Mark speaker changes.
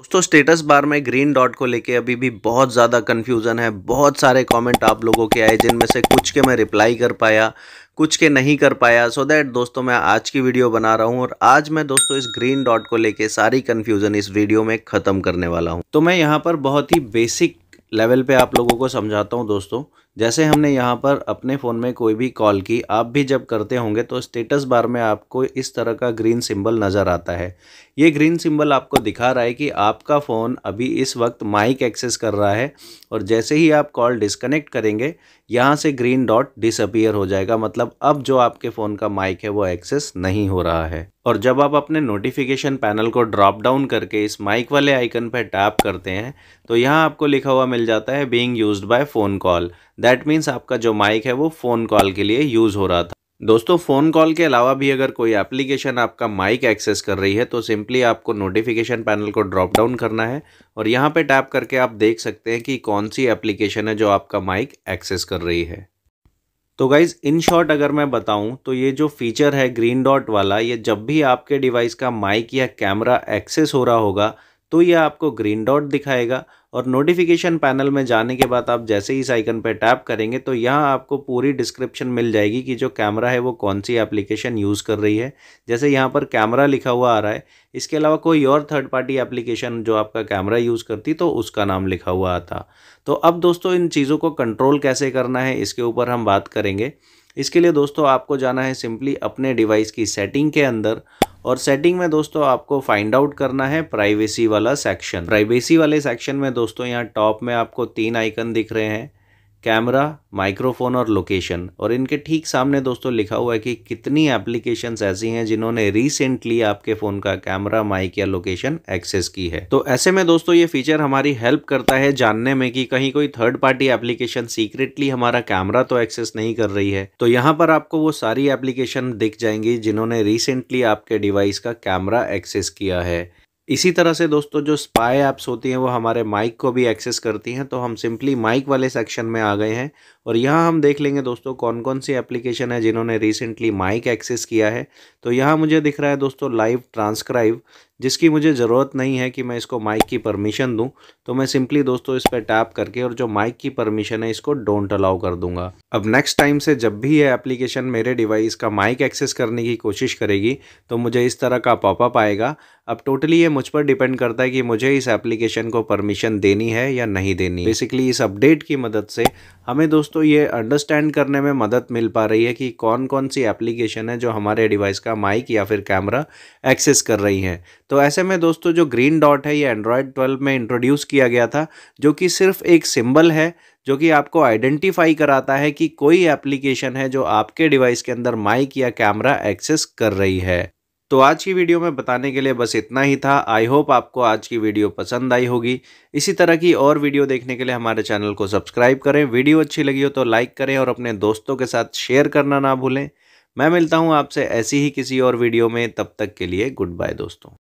Speaker 1: दोस्तों status bar में green dot को लेके अभी भी बहुत ज़्यादा कन्फ्यूज़न है बहुत सारे कमेंट आप लोगों के आए जिनमें से कुछ के मैं रिप्लाई कर पाया कुछ के नहीं कर पाया सो so दैट दोस्तों मैं आज की वीडियो बना रहा हूँ और आज मैं दोस्तों इस ग्रीन डॉट को लेके सारी कन्फ्यूज़न इस वीडियो में ख़त्म करने वाला हूँ तो मैं यहाँ पर बहुत ही बेसिक लेवल पे आप लोगों को समझाता हूँ दोस्तों जैसे हमने यहाँ पर अपने फ़ोन में कोई भी कॉल की आप भी जब करते होंगे तो स्टेटस बार में आपको इस तरह का ग्रीन सिंबल नज़र आता है ये ग्रीन सिंबल आपको दिखा रहा है कि आपका फ़ोन अभी इस वक्त माइक एक्सेस कर रहा है और जैसे ही आप कॉल डिस्कनेक्ट करेंगे यहाँ से ग्रीन डॉट डिसअपियर हो जाएगा मतलब अब जो आपके फ़ोन का माइक है वो एक्सेस नहीं हो रहा है और जब आप अपने नोटिफिकेशन पैनल को ड्रॉप डाउन करके इस माइक वाले आइकन पर टैप करते हैं तो यहाँ आपको लिखा हुआ मिल जाता है being used by phone call that means आपका जो माइक है वो फ़ोन कॉल के लिए यूज़ हो रहा था दोस्तों फ़ोन कॉल के अलावा भी अगर कोई एप्लीकेशन आपका माइक एक्सेस कर रही है तो सिंपली आपको नोटिफिकेशन पैनल को ड्रॉप डाउन करना है और यहाँ पर टैप करके आप देख सकते हैं कि कौन सी एप्लीकेशन है जो आपका माइक एक्सेस कर रही है तो गाइज़ इन शॉर्ट अगर मैं बताऊं तो ये जो फीचर है ग्रीन डॉट वाला ये जब भी आपके डिवाइस का माइक या कैमरा एक्सेस हो रहा होगा तो ये आपको ग्रीन डॉट दिखाएगा और नोटिफिकेशन पैनल में जाने के बाद आप जैसे ही इस आइकन पर टैप करेंगे तो यहाँ आपको पूरी डिस्क्रिप्शन मिल जाएगी कि जो कैमरा है वो कौन सी एप्लीकेशन यूज़ कर रही है जैसे यहाँ पर कैमरा लिखा हुआ आ रहा है इसके अलावा कोई और थर्ड पार्टी एप्लीकेशन जो आपका कैमरा यूज़ करती तो उसका नाम लिखा हुआ आता तो अब दोस्तों इन चीज़ों को कंट्रोल कैसे करना है इसके ऊपर हम बात करेंगे इसके लिए दोस्तों आपको जाना है सिंपली अपने डिवाइस की सेटिंग के अंदर और सेटिंग में दोस्तों आपको फाइंड आउट करना है प्राइवेसी वाला सेक्शन प्राइवेसी वाले सेक्शन में दोस्तों यहाँ टॉप में आपको तीन आइकन दिख रहे हैं कैमरा माइक्रोफोन और लोकेशन और इनके ठीक सामने दोस्तों लिखा हुआ है कि कितनी एप्लीकेशंस ऐसी हैं जिन्होंने रिसेंटली आपके फ़ोन का कैमरा माइक या लोकेशन एक्सेस की है तो ऐसे में दोस्तों ये फीचर हमारी हेल्प करता है जानने में कि कहीं कोई थर्ड पार्टी एप्लीकेशन सीक्रेटली हमारा कैमरा तो एक्सेस नहीं कर रही है तो यहाँ पर आपको वो सारी एप्लीकेशन दिख जाएंगी जिन्होंने रिसेंटली आपके डिवाइस का कैमरा एक्सेस किया है इसी तरह से दोस्तों जो स्पाई ऐप्स होती हैं वो हमारे माइक को भी एक्सेस करती हैं तो हम सिंपली माइक वाले सेक्शन में आ गए हैं और यहाँ हम देख लेंगे दोस्तों कौन कौन सी एप्लीकेशन है जिन्होंने रिसेंटली माइक एक्सेस किया है तो यहाँ मुझे दिख रहा है दोस्तों लाइव ट्रांसक्राइब जिसकी मुझे ज़रूरत नहीं है कि मैं इसको माइक की परमिशन दूं तो मैं सिंपली दोस्तों इस पर टैप करके और जो माइक की परमिशन है इसको डोंट अलाउ कर दूंगा अब नेक्स्ट टाइम से जब भी ये एप्लीकेशन मेरे डिवाइस का माइक एक्सेस करने की कोशिश करेगी तो मुझे इस तरह का पॉपअप आएगा अब टोटली ये मुझ पर डिपेंड करता है कि मुझे इस एप्लीकेशन को परमिशन देनी है या नहीं देनी बेसिकली इस अपडेट की मदद से हमें दोस्तों दोस्तों ये अंडरस्टैंड करने में मदद मिल पा रही है कि कौन कौन सी एप्लीकेशन है जो हमारे डिवाइस का माइक या फिर कैमरा एक्सेस कर रही हैं तो ऐसे में दोस्तों जो ग्रीन डॉट है ये एंड्रॉयड ट्वेल्व में इंट्रोड्यूस किया गया था जो कि सिर्फ एक सिंबल है जो कि आपको आइडेंटिफाई कराता है कि कोई एप्लीकेशन है जो आपके डिवाइस के अंदर माइक या कैमरा एक्सेस कर रही है तो आज की वीडियो में बताने के लिए बस इतना ही था आई होप आपको आज की वीडियो पसंद आई होगी इसी तरह की और वीडियो देखने के लिए हमारे चैनल को सब्सक्राइब करें वीडियो अच्छी लगी हो तो लाइक करें और अपने दोस्तों के साथ शेयर करना ना भूलें मैं मिलता हूँ आपसे ऐसी ही किसी और वीडियो में तब तक के लिए गुड बाय दोस्तों